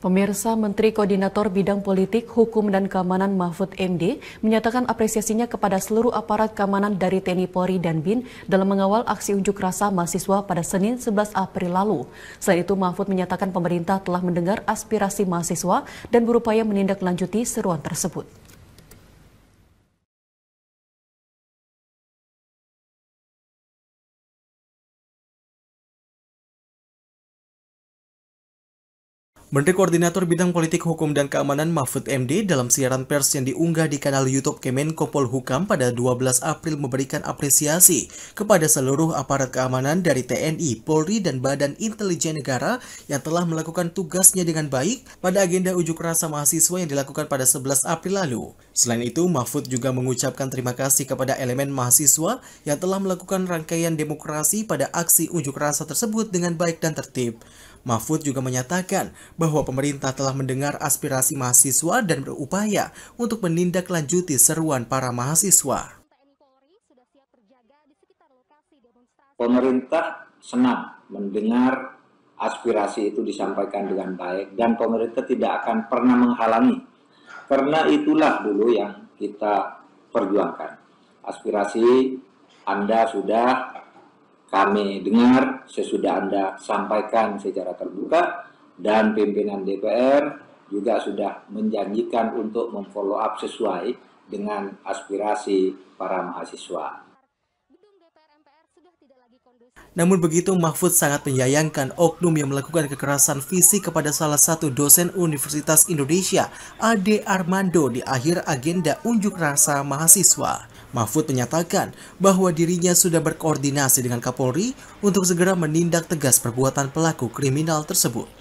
Pemirsa Menteri Koordinator Bidang Politik, Hukum dan Keamanan Mahfud MD menyatakan apresiasinya kepada seluruh aparat keamanan dari TNI Polri dan BIN dalam mengawal aksi unjuk rasa mahasiswa pada Senin 11 April lalu. Selain itu, Mahfud menyatakan pemerintah telah mendengar aspirasi mahasiswa dan berupaya menindaklanjuti seruan tersebut. Menteri Koordinator Bidang Politik Hukum dan Keamanan Mahfud MD dalam siaran pers yang diunggah di kanal YouTube Kemenko Polhukam pada 12 April memberikan apresiasi kepada seluruh aparat keamanan dari TNI, Polri, dan Badan Intelijen Negara yang telah melakukan tugasnya dengan baik pada agenda ujuk rasa mahasiswa yang dilakukan pada 11 April lalu. Selain itu, Mahfud juga mengucapkan terima kasih kepada elemen mahasiswa yang telah melakukan rangkaian demokrasi pada aksi ujuk rasa tersebut dengan baik dan tertib. Mahfud juga menyatakan bahwa pemerintah telah mendengar aspirasi mahasiswa dan berupaya untuk menindaklanjuti seruan para mahasiswa. Pemerintah senang mendengar aspirasi itu disampaikan dengan baik dan pemerintah tidak akan pernah menghalangi. Karena itulah dulu yang kita perjuangkan. Aspirasi Anda sudah kami dengar sesudah Anda sampaikan secara terbuka dan pimpinan DPR juga sudah menjanjikan untuk memfollow up sesuai dengan aspirasi para mahasiswa. Namun begitu, Mahfud sangat menyayangkan oknum yang melakukan kekerasan fisik kepada salah satu dosen Universitas Indonesia, Ade Armando, di akhir agenda unjuk rasa mahasiswa. Mahfud menyatakan bahwa dirinya sudah berkoordinasi dengan Kapolri untuk segera menindak tegas perbuatan pelaku kriminal tersebut.